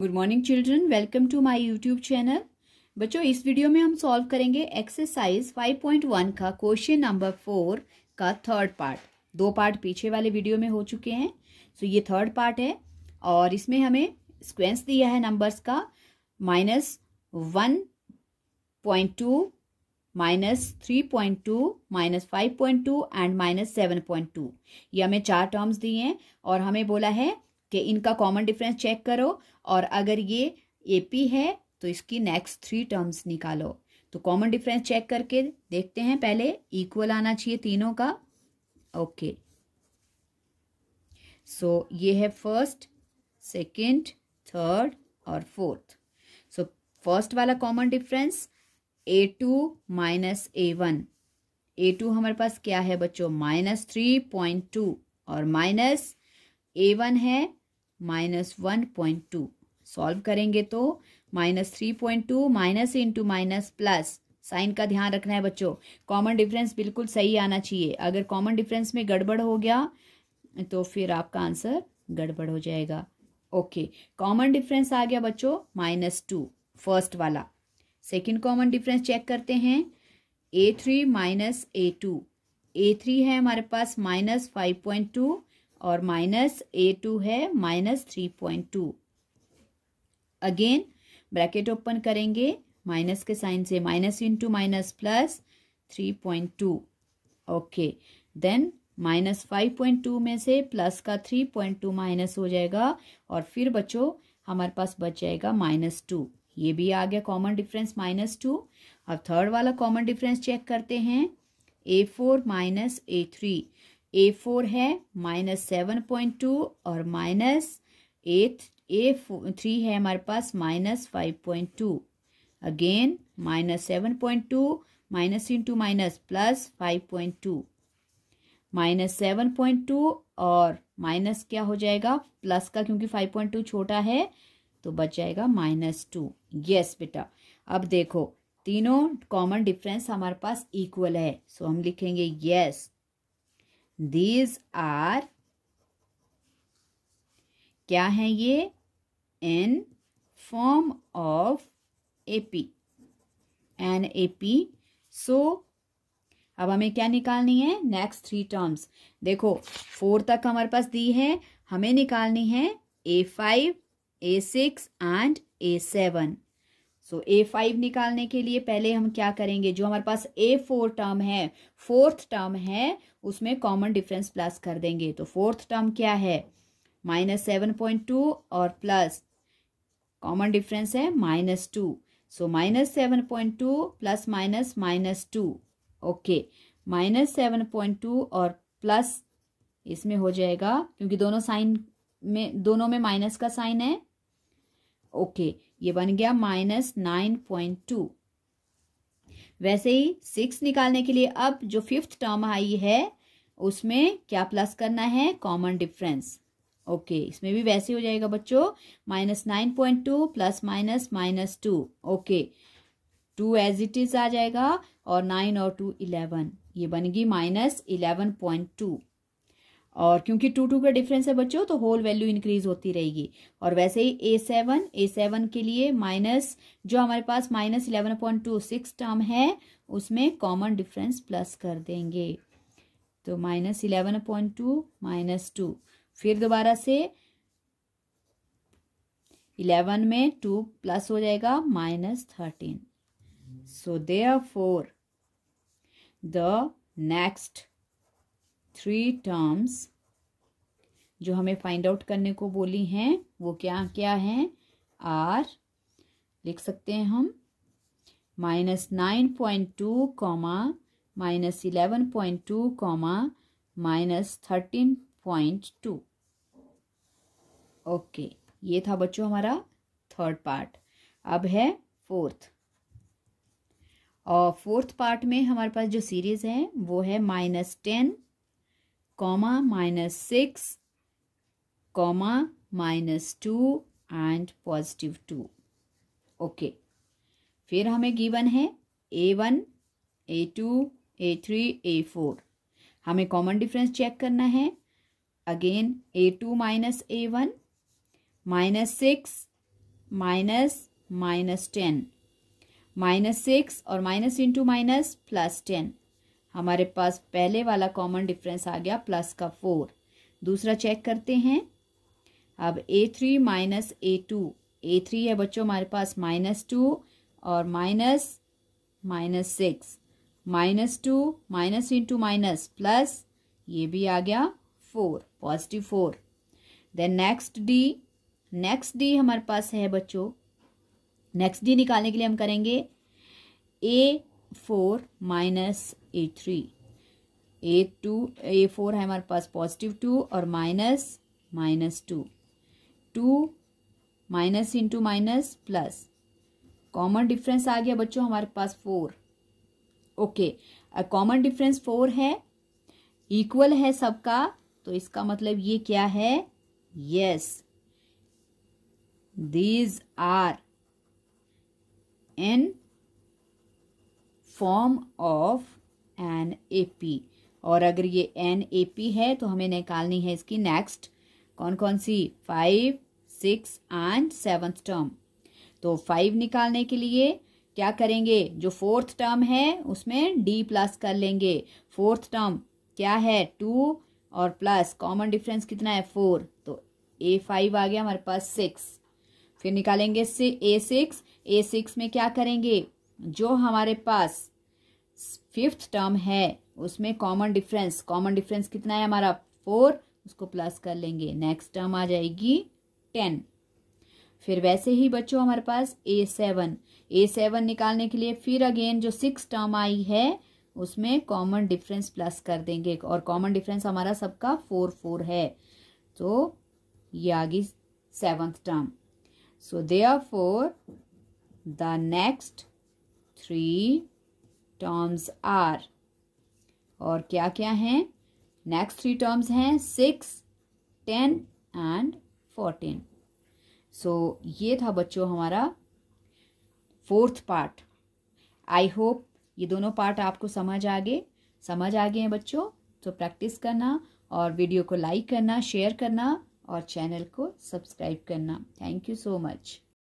Good morning children welcome to my YouTube channel बच्चों इस video में हम सॉल्व करेंगे एक्सरसाइज 5.1 का क्वेश्चन नंबर फोर का थर्ड पार्ट दो पार्ट पीछे वाले वीडियो में हो चुके हैं सो so, ये थर्ड पार्ट है और इसमें हमें स्क्वेंस दिया है नंबर्स का minus one point two minus three point two minus five point two and minus seven point two ये हमें चार टर्म्स दिए हैं और हमें बोला है कि इनका कॉमन डिफरेंस चेक करो और अगर ये ए पी है तो इसकी नेक्स्ट थ्री टर्म्स निकालो तो कॉमन डिफरेंस चेक करके देखते हैं पहले इक्वल आना चाहिए तीनों का ओके सो so, ये है फर्स्ट सेकंड, थर्ड और फोर्थ सो फर्स्ट वाला common difference A two minus A one A two हमारे पास क्या है बच्चों माइनस थ्री पॉइंट टू और माइनस ए वन है minus one point two solve करेंगे तो minus three point two minus into minus plus sign का ध्यान रखना है बच्चों कॉमन डिफरेंस बिल्कुल सही आना चाहिए अगर कॉमन डिफरेंस में गड़बड़ हो गया तो फिर आपका आंसर गड़बड़ हो जाएगा ओके कॉमन डिफरेंस आ गया बच्चों माइनस टू फर्स्ट वाला सेकेंड कॉमन डिफरेंस चेक करते हैं A three minus A two A three है हमारे पास माइनस फाइव पॉइंट टू और माइनस ए टू है minus three point two again bracket open करेंगे माइनस के साइन से minus into minus plus three point two okay then minus five point two में से प्लस का थ्री पॉइंट टू माइनस हो जाएगा और फिर बच्चों हमारे पास बच जाएगा माइनस टू ये भी आ गया कॉमन डिफरेंस माइनस टू अब थर्ड वाला कॉमन डिफरेंस चेक करते हैं A four minus A three A four है माइनस सेवन पॉइंट टू और माइनस एट ए थ्री है हमारे पास minus five point two again minus seven point two minus into minus plus five point two minus seven point two और minus क्या हो जाएगा plus का क्योंकि फाइव पॉइंट टू छोटा है तो बच जाएगा माइनस टू यस बेटा अब देखो तीनों कॉमन डिफरेंस हमारे पास इक्वल है सो so हम लिखेंगे यस yes. दीज आर क्या है ये in form of AP an AP so अब हमें क्या निकालनी है नेक्स्ट थ्री टर्म्स देखो फोर तक हमारे पास दी है हमें निकालनी है A five A six and A seven so A five निकालने के लिए पहले हम क्या करेंगे जो हमारे पास ए फोर टर्म है फोर्थ टर्म है उसमें कॉमन डिफरेंस प्लस कर देंगे तो फोर्थ टर्म क्या है माइनस सेवन पॉइंट टू और प्लस कॉमन डिफरेंस है minus two so minus seven point two plus minus minus two okay minus seven point two और प्लस इसमें हो जाएगा क्योंकि दोनों साइन में दोनों में माइनस का साइन है ओके okay. ये बन गया माइनस नाइन पॉइंट टू वैसे ही सिक्स निकालने के लिए अब जो फिफ्थ टर्म आई है उसमें क्या प्लस करना है कॉमन डिफरेंस ओके इसमें भी वैसे हो जाएगा बच्चों minus nine point two plus minus minus two okay two as it is आ जाएगा और नाइन और टू इलेवन ये बनेगी माइनस इलेवन पॉइंट टू और क्योंकि टू टू का डिफरेंस है बच्चों तो होल वैल्यू इंक्रीज होती रहेगी और वैसे ही ए सेवन ए सेवन के लिए माइनस जो हमारे पास minus eleven point two six term है उसमें कॉमन डिफरेंस प्लस कर देंगे तो minus eleven point two minus two फिर दोबारा से इलेवन में टू प्लस हो जाएगा minus thirteen so are for the next three terms जो हमें फाइंड आउट करने को बोली हैं वो क्या क्या हैं आर लिख सकते हैं हम minus nine point two comma minus eleven point two comma minus thirteen point two okay ये था बच्चों हमारा थर्ड पार्ट अब है फोर्थ और फोर्थ पार्ट में हमारे पास जो सीरीज़ है वो है minus ten comma minus six comma minus two and positive two okay फिर हमें गिवन है A one A two A three A four हमें कॉमन डिफरेंस चेक करना है again A two minus A one minus six minus minus ten minus six और minus into minus plus ten हमारे पास पहले वाला कॉमन डिफरेंस आ गया प्लस का फोर दूसरा चेक करते हैं अब A three minus A two A three है बच्चों हमारे पास माइनस टू और minus minus six minus two minus into minus plus ये भी आ गया four positive four then next D next D हमारे पास है बच्चों नेक्स्ट डी निकालने के लिए हम करेंगे A four minus A three A two A four है हमारे पास पॉजिटिव टू और minus minus two two minus into minus plus common difference आ गया बच्चों हमारे पास four okay common difference four है इक्वल है सबका तो इसका मतलब ये क्या है yes these are in form of an A P और अगर ये एन ए पी है तो हमें निकालनी है इसकी नेक्स्ट कौन कौन सी five six and seven term तो फाइव निकालने के लिए क्या करेंगे जो फोर्थ टर्म है उसमें डी प्लस कर लेंगे फोर्थ टर्म क्या है टू और प्लस कॉमन डिफरेंस कितना है फोर तो ए फाइव आ गया हमारे पास सिक्स फिर निकालेंगे ए सिक्स ए सिक्स में क्या करेंगे जो हमारे पास फिफ्थ टर्म है उसमें कॉमन डिफरेंस कॉमन डिफरेंस कितना है हमारा फोर उसको प्लस कर लेंगे नेक्स्ट टर्म आ जाएगी टेन फिर वैसे ही बच्चों हमारे पास ए सेवन ए सेवन निकालने के लिए फिर अगेन जो सिक्स टर्म आई है उसमें कॉमन डिफरेंस प्लस कर देंगे और कॉमन डिफरेंस हमारा सबका फोर फोर है तो ये आ गई seventh term so they are for the next three terms are और क्या क्या हैं नेक्स्ट थ्री टर्म्स हैं six ten and fourteen so ये था बच्चों हमारा फोर्थ पार्ट आई होप ये दोनों पार्ट आपको समझ आ गए समझ आ गए हैं बच्चों तो प्रैक्टिस करना और वीडियो को लाइक करना शेयर करना और चैनल को सब्सक्राइब करना थैंक यू सो मच